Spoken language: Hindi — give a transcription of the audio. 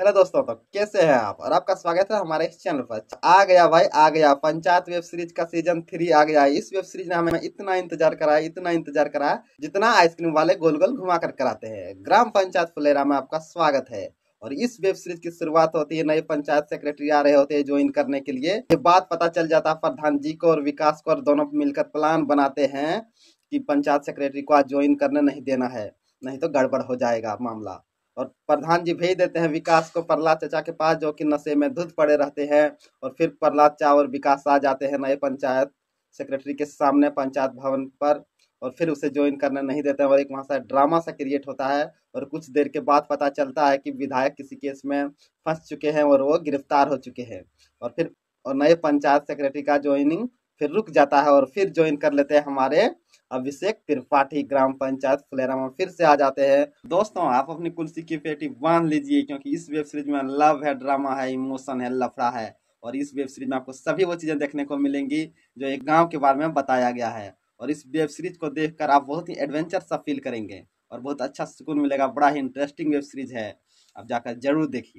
हेलो दोस्तों तो कैसे हैं आप और आपका स्वागत है हमारे इस चैनल पर अच्छा, आ गया भाई आ गया पंचायत वेब सीरीज का सीजन थ्री आ गया इस वेब सीरीज ने हमें इतना इंतजार कराया इतना इंतजार कराया जितना आइसक्रीम वाले गोल गोल घुमा कर कराते हैं ग्राम पंचायत फुलेरा में आपका स्वागत है और इस वेब सीरीज की शुरुआत होती है नए पंचायत सेक्रेटरी आ रहे होते हैं ज्वाइन करने के लिए ये बात पता चल जाता है प्रधान जी को और विकास को और दोनों मिलकर प्लान बनाते हैं कि पंचायत सेक्रेटरी को आज ज्वाइन करने नहीं देना है नहीं तो गड़बड़ हो जाएगा मामला और प्रधान जी भेज देते हैं विकास को प्रहलाद चचा के पास जो कि नशे में धुत पड़े रहते हैं और फिर प्रहलाद चा और विकास आ जाते हैं नए पंचायत सेक्रेटरी के सामने पंचायत भवन पर और फिर उसे ज्वाइन करने नहीं देते हैं और एक वहाँ सा ड्रामा सा क्रिएट होता है और कुछ देर के बाद पता चलता है कि विधायक किसी केस में फंस चुके हैं और वो गिरफ्तार हो चुके हैं और फिर और नए पंचायत सेक्रेटरी का ज्वाइनिंग फिर रुक जाता है और फिर ज्वाइन कर लेते हैं हमारे अभिषेक त्रिपाठी ग्राम पंचायत फुलेरा में फिर से आ जाते हैं दोस्तों आप अपनी कुलसी की पेटी बांध लीजिए क्योंकि इस वेब सीरीज में लव है ड्रामा है इमोशन है लफड़ा है और इस वेब सीरीज में आपको सभी वो चीज़ें देखने को मिलेंगी जो एक गाँव के बारे में बताया गया है और इस वेब सीरीज को देखकर आप बहुत ही एडवेंचर सा फील करेंगे और बहुत अच्छा सुकून मिलेगा बड़ा ही इंटरेस्टिंग वेब सीरीज है आप जाकर जरूर देखिए